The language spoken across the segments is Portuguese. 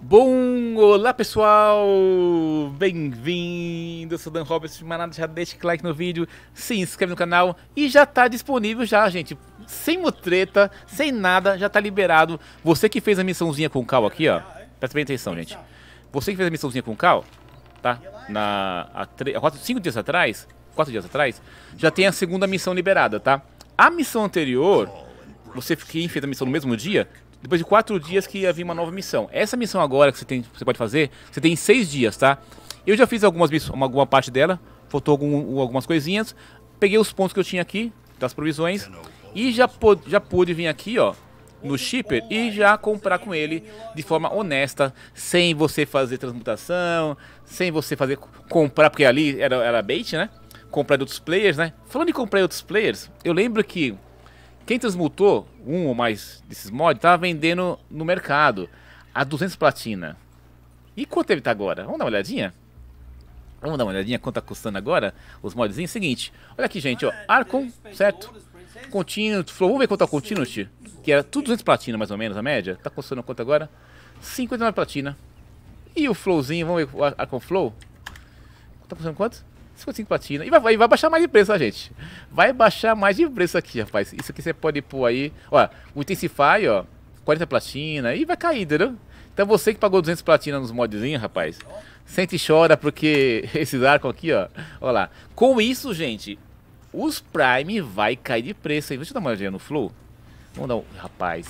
Bom, olá pessoal, bem-vindo, sou Dan Roberts, se já deixa o like no vídeo, se inscreve no canal e já tá disponível já, gente, sem mutreta, sem nada, já tá liberado. Você que fez a missãozinha com o Cal aqui, ó, presta bem atenção, gente. Você que fez a missãozinha com o Cal, tá, na, há 5 dias atrás, quatro dias atrás, já tem a segunda missão liberada, tá? A missão anterior, você que fez a missão no mesmo dia, depois de quatro dias que havia uma nova missão. Essa missão agora que você, tem, você pode fazer, você tem seis dias, tá? Eu já fiz algumas alguma parte dela, faltou algum, algumas coisinhas, peguei os pontos que eu tinha aqui, das provisões, e já, já pude vir aqui, ó, no shipper e já comprar com ele de forma honesta, sem você fazer transmutação, sem você fazer comprar, porque ali era, era bait, né? Comprar de outros players, né? Falando em comprar de outros players, eu lembro que quem transmutou um ou mais desses mods estava vendendo no mercado a 200 platina. E quanto ele está tá agora? Vamos dar uma olhadinha? Vamos dar uma olhadinha quanto tá custando agora os modzinhos? Seguinte, olha aqui, gente, ó. Arcon, certo? Continuity, vamos ver quanto é o Continuity, que era tudo 200 platina mais ou menos, a média. Tá custando quanto agora? 59 platina. E o Flowzinho, vamos ver o Arcon Flow? Tá custando quanto? 55 platina. Né? E vai, vai baixar mais de preço, a né, gente? Vai baixar mais de preço aqui, rapaz. Isso aqui você pode pôr aí. Ó, o Intensify, ó. 40 platina. E vai cair, entendeu? Então você que pagou 200 platina nos modzinhos, rapaz. Sente e chora porque esses arcos aqui, ó. Ó lá. Com isso, gente, os Prime vai cair de preço. Aí Deixa eu dar uma olhadinha no Flow. Vamos dar um... Rapaz,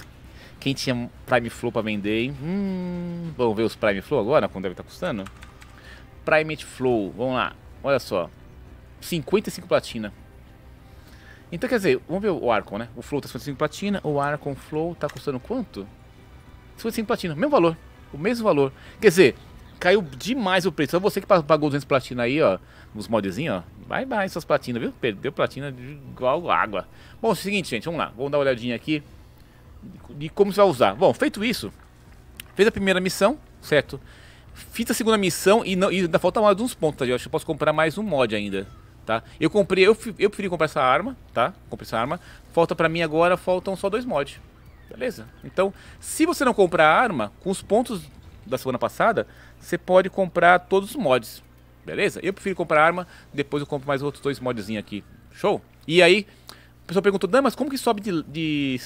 quem tinha Prime Flow pra vender, hein? Hum, vamos ver os Prime Flow agora, quanto deve estar tá custando? Prime Flow, vamos lá. Olha só. 55 platina. Então quer dizer, vamos ver o Arcon, né? O Flow tá 55 platina, o Arcon Flow tá custando quanto? 55 platina, mesmo valor. O mesmo valor. Quer dizer, caiu demais o preço. Só você que pagou 200 platina aí, ó, nos modzinhos, ó. Vai, vai, suas platinas, viu? Perdeu platina igual água. Bom, é o seguinte, gente, vamos lá. Vamos dar uma olhadinha aqui de como você vai usar. Bom, feito isso, fez a primeira missão, certo? Fiz a segunda missão e, não, e ainda falta mais uns pontos, tá? Eu acho que eu posso comprar mais um mod ainda, tá? Eu comprei, eu, eu preferi comprar essa arma, tá? Comprei essa arma. Falta pra mim agora, faltam só dois mods. Beleza? Então, se você não comprar a arma, com os pontos da semana passada, você pode comprar todos os mods. Beleza? Eu prefiro comprar arma, depois eu compro mais outros dois modzinhos aqui. Show? E aí, o pessoal perguntou, mas como que sobe de, de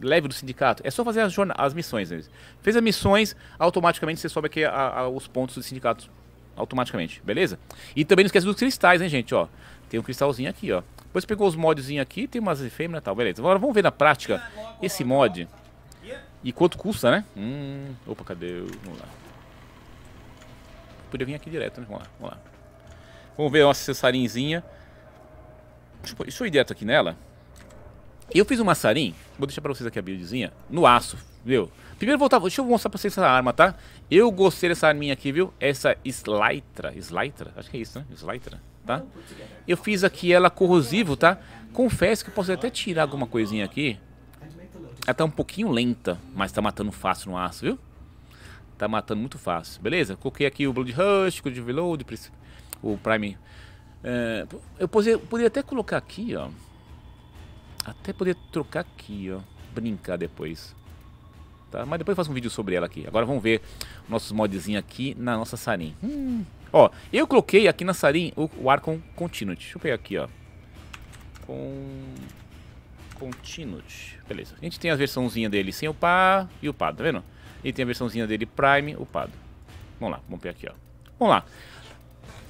leve do sindicato. É só fazer as, as missões. Né? Fez as missões, automaticamente você sobe aqui a, a, os pontos do sindicato. Automaticamente, beleza? E também não esquece dos cristais, hein, gente? Ó, tem um cristalzinho aqui, ó. Depois pegou os mods aqui, tem umas efêmeras e tal, beleza. Agora vamos ver na prática esse mod. E quanto custa, né? Hum, opa, cadê? Vamos lá. Podia vir aqui direto, né? Vamos lá, vamos lá. Vamos ver uma cessarinzinha. Deixa deixa eu ir direto aqui nela. Eu fiz um maçarim, vou deixar pra vocês aqui a buildzinha, no aço, viu? Primeiro voltar, deixa eu mostrar pra vocês essa arma, tá? Eu gostei dessa arminha aqui, viu? Essa Slytra, Slytra? Acho que é isso, né? Slytra, tá? Eu fiz aqui ela corrosivo, tá? Confesso que eu posso até tirar alguma coisinha aqui. Ela tá um pouquinho lenta, mas tá matando fácil no aço, viu? Tá matando muito fácil, beleza? Coloquei aqui o Blood Rush, o de Reload, o Prime... É, eu poderia até colocar aqui, ó... Até poder trocar aqui, ó. Brincar depois. Tá? Mas depois eu faço um vídeo sobre ela aqui. Agora vamos ver nossos modzinhos aqui na nossa Sarin. Hum. Ó, eu coloquei aqui na Sarin o, o Arcon Continuity. Deixa eu pegar aqui, ó. Com... Continuity. Beleza. A gente tem a versãozinha dele sem upar e upado, tá vendo? E tem a versãozinha dele Prime upado. Vamos lá, vamos pegar aqui, ó. Vamos lá.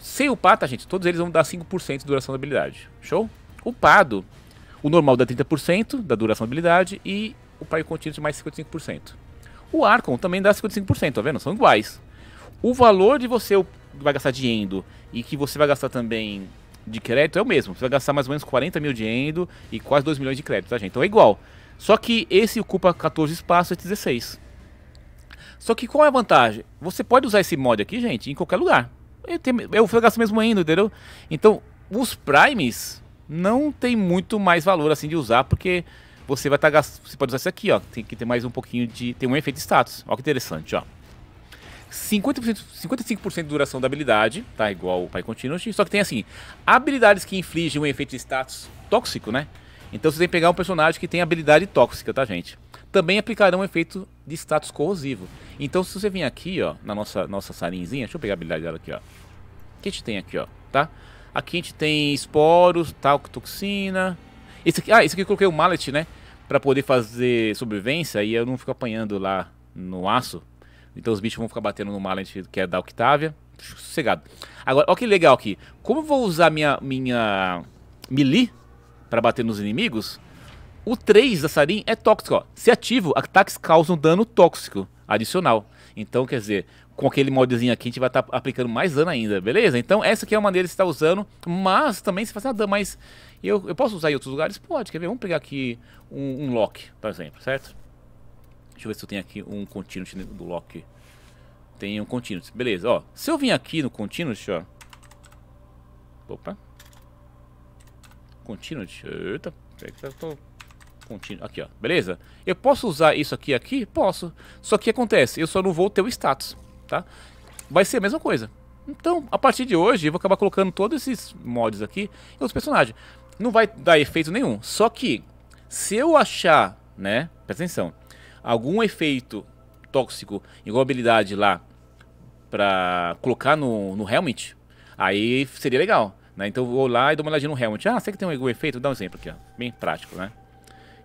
Sem upar, tá, gente? Todos eles vão dar 5% de duração da habilidade. Show? Upado, o normal dá 30% da duração da habilidade e o Pyro Continuity mais 55%. O Arcon também dá 55%, tá vendo? São iguais. O valor de você vai gastar de Endo e que você vai gastar também de crédito é o mesmo. Você vai gastar mais ou menos 40 mil de Endo e quase 2 milhões de crédito, tá gente? Então é igual. Só que esse ocupa 14 espaços, e 16. Só que qual é a vantagem? Você pode usar esse mod aqui, gente, em qualquer lugar. Eu, tenho, eu gasto mesmo Endo, entendeu? Então, os Primes não tem muito mais valor assim de usar, porque você vai estar tá gastando. Você pode usar isso aqui, ó. Tem que ter mais um pouquinho de. Tem um efeito de status. Olha que interessante, ó. 50%, 55% de duração da habilidade, tá igual o Pai Continuity, só que tem assim, habilidades que infligem um efeito de status tóxico, né? Então você tem que pegar um personagem que tem habilidade tóxica, tá gente? Também aplicarão um efeito de status corrosivo. Então se você vir aqui, ó, na nossa, nossa sarinzinha, deixa eu pegar a habilidade dela aqui, ó. O que a gente tem aqui, ó, tá? Aqui a gente tem esporos, talco, toxina. Esse aqui, ah, esse aqui eu coloquei o mallet, né? Pra poder fazer sobrevivência e eu não fico apanhando lá no aço. Então os bichos vão ficar batendo no mallet que é da Octavia. Sossegado. Agora, olha que legal aqui. Como eu vou usar minha, minha melee pra bater nos inimigos, o 3 da Sarin é tóxico. Ó. Se ativo, ataques causam dano tóxico adicional. Então, quer dizer, com aquele moldezinho aqui, a gente vai estar tá aplicando mais dano ainda, beleza? Então essa aqui é a maneira de estar tá usando, mas também se fazer nada dano, mas eu, eu posso usar em outros lugares? Pode, quer ver? Vamos pegar aqui um, um lock, por exemplo, certo? Deixa eu ver se eu tenho aqui um continuous do lock. Tem um continuous, beleza, ó. Se eu vim aqui no continuous, ó. Opa. Continuous, eita, peraí que eu tô contínuo. Aqui, ó. Beleza? Eu posso usar isso aqui aqui? Posso. Só que acontece, eu só não vou ter o status tá? Vai ser a mesma coisa. Então, a partir de hoje, eu vou acabar colocando todos esses mods aqui em outros personagens. Não vai dar efeito nenhum. Só que, se eu achar, né? Presta atenção. Algum efeito tóxico, igual habilidade lá, pra colocar no, no helmet, aí seria legal. Né? Então eu vou lá e dou uma olhadinha no helmet. Ah, será que tem algum efeito? Dá um exemplo aqui, ó. Bem prático, né?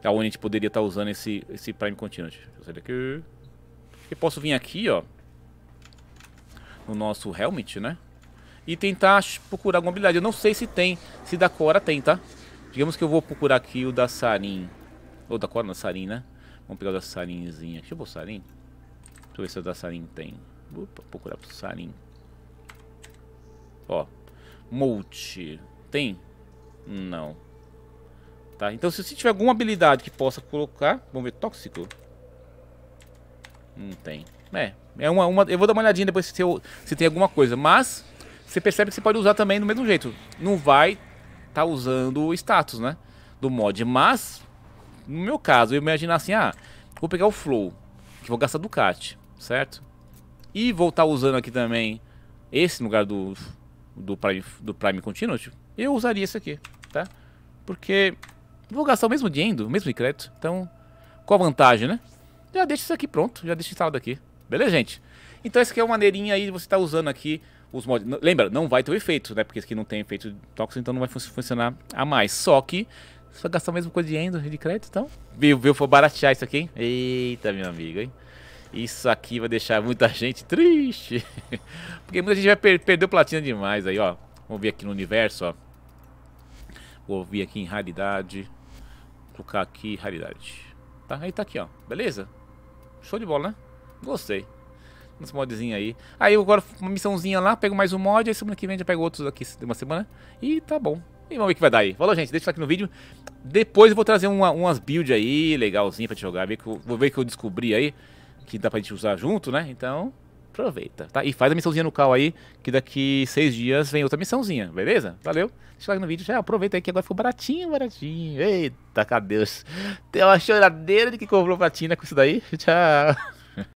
Aonde é a gente poderia estar tá usando esse, esse Prime Continuity. Eu saio daqui. Eu posso vir aqui, ó o nosso helmet, né? E tentar procurar alguma habilidade. Eu não sei se tem, se da Cora tem, tá? Digamos que eu vou procurar aqui o da Sarin. Ou da Cora, da Sarin, né? Vamos pegar o da Sarinzinha. Deixa eu pôr Sarin. Deixa eu ver se o da Sarin tem. Vou procurar pro Sarin. Ó. Multi. Tem? Não. Tá, então se você tiver alguma habilidade que possa colocar... Vamos ver, tóxico. Não tem. É, é uma, uma, eu vou dar uma olhadinha depois se, eu, se tem alguma coisa. Mas você percebe que você pode usar também do mesmo jeito. Não vai estar tá usando o status, né? Do mod. Mas, no meu caso, eu imaginar assim, ah, vou pegar o Flow, que vou gastar Ducati, certo? E vou estar tá usando aqui também esse no lugar do, do, Prime, do Prime Continuity. Eu usaria esse aqui, tá? Porque vou gastar o mesmo dinheiro, o mesmo crédito. Então, qual a vantagem, né? Já deixa isso aqui pronto, já deixa instalado aqui. Beleza, gente? Então essa aqui é uma maneirinha aí de você estar tá usando aqui os mods. Lembra, não vai ter o efeito, né? Porque esse aqui não tem efeito tóxico, então não vai fun funcionar a mais. Só que você vai gastar a mesma coisa de Ender de crédito, então. Viu, viu? Foi baratear isso aqui, hein? Eita, meu amigo, hein? Isso aqui vai deixar muita gente triste. Porque muita gente vai per perder platina demais aí, ó. Vamos ver aqui no universo, ó. Vou vir aqui em raridade. Vou colocar aqui raridade. Tá? Aí tá aqui, ó. Beleza? Show de bola, né? Gostei. Uns modzinhos aí. Aí agora uma missãozinha lá, pego mais um mod, aí semana que vem já pego outros aqui de uma semana. E tá bom. E vamos ver o que vai dar aí. Falou, gente. Deixa aqui no vídeo. Depois eu vou trazer uma, umas builds aí, legalzinho pra te jogar. Ver que eu, vou ver o que eu descobri aí. Que dá pra gente usar junto, né? Então, aproveita, tá? E faz a missãozinha no cal aí, que daqui seis dias vem outra missãozinha, beleza? Valeu. Deixa o like no vídeo, já aproveita aí que agora ficou baratinho, baratinho. Eita, cadê? Tem uma choradeira de que comprou platina com isso daí. Tchau.